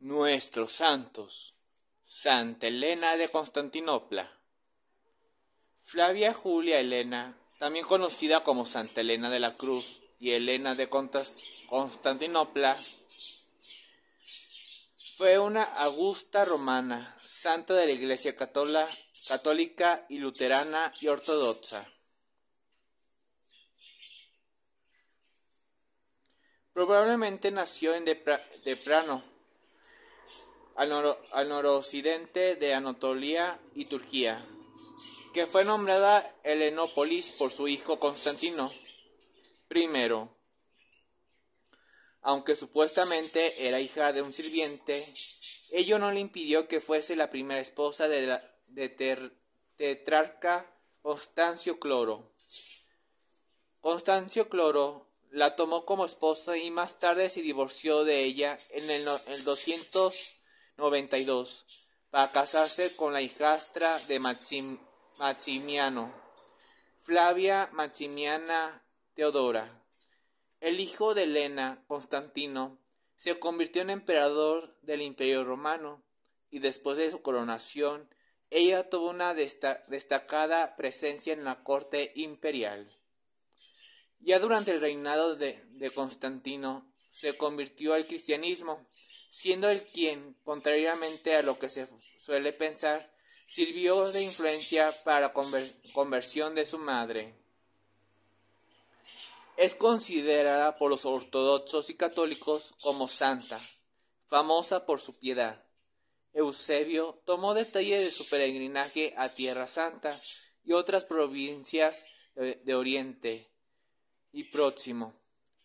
Nuestros santos. Santa Elena de Constantinopla. Flavia Julia Elena, también conocida como Santa Elena de la Cruz y Elena de Constantinopla, fue una augusta romana, santa de la Iglesia católica y luterana y ortodoxa. Probablemente nació en Deprano, al, noroccidente de Anatolia y Turquía, que fue nombrada Helenópolis por su hijo Constantino I, aunque supuestamente era hija de un sirviente, ello no le impidió que fuese la primera esposa de, la, de tetrarca Constancio Cloro. Constancio Cloro la tomó como esposa y más tarde se divorció de ella en el, en el 200 92 para casarse con la hijastra de Maximiano, Flavia Maximiana Teodora. El hijo de Elena, Constantino, se convirtió en emperador del Imperio Romano y después de su coronación, ella tuvo una destacada presencia en la corte imperial. Ya durante el reinado de Constantino, se convirtió al cristianismo siendo el quien, contrariamente a lo que se suele pensar, sirvió de influencia para la conversión de su madre. Es considerada por los ortodoxos y católicos como santa, famosa por su piedad. Eusebio tomó detalle de su peregrinaje a Tierra Santa y otras provincias eh, de Oriente y Próximo.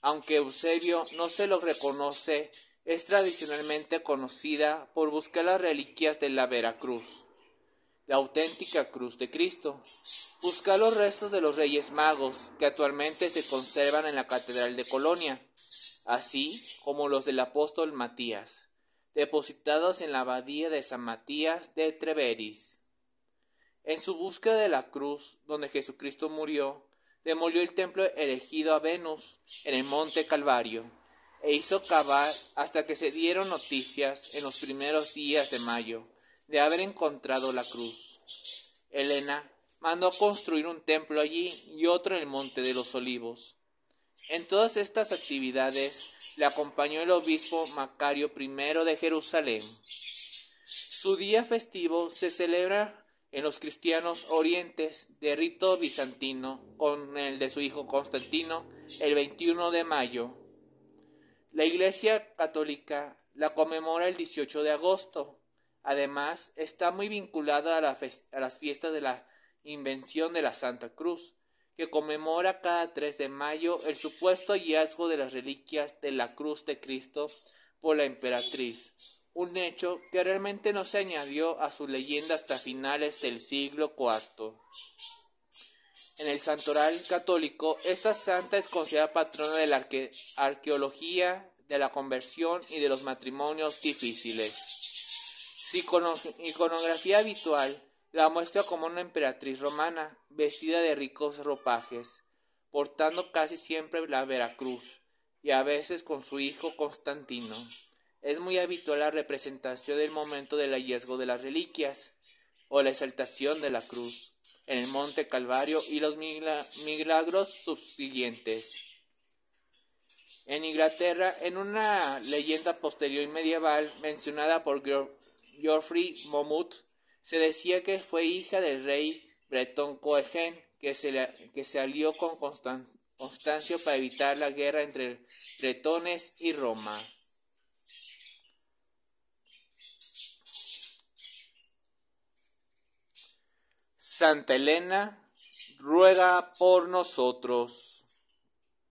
Aunque Eusebio no se lo reconoce es tradicionalmente conocida por buscar las reliquias de la Veracruz, la auténtica cruz de Cristo, Busca los restos de los Reyes Magos que actualmente se conservan en la Catedral de Colonia, así como los del apóstol Matías, depositados en la abadía de San Matías de Treveris. En su búsqueda de la cruz donde Jesucristo murió, demolió el templo erigido a Venus en el monte Calvario e hizo cavar hasta que se dieron noticias en los primeros días de mayo de haber encontrado la cruz. Elena mandó construir un templo allí y otro en el Monte de los Olivos. En todas estas actividades le acompañó el obispo Macario I de Jerusalén. Su día festivo se celebra en los cristianos orientes de rito bizantino con el de su hijo Constantino el 21 de mayo la Iglesia Católica la conmemora el 18 de agosto. Además, está muy vinculada a, las fiestas de la Invención de la Santa Cruz, que conmemora cada 3 de mayo el supuesto hallazgo de las reliquias de la Cruz de Cristo por la emperatriz, un hecho que realmente no se añadió a su leyenda hasta finales del siglo IV. En el santoral católico, esta santa es considerada patrona de la arqueología, de la conversión y de los matrimonios difíciles. Su iconografía habitual la muestra como una emperatriz romana, vestida de ricos ropajes, portando casi siempre la Veracruz, y a veces con su hijo Constantino. Es muy habitual la representación del momento del hallazgo de las reliquias, o la exaltación de la cruz en el monte Calvario y los milagros subsiguientes. En Inglaterra, en una leyenda posterior y medieval mencionada por Geoffrey Momut, se decía que fue hija del rey bretón Coegen, que se, alió con Constancio para evitar la guerra entre bretones y Roma. Santa Elena, ruega por nosotros.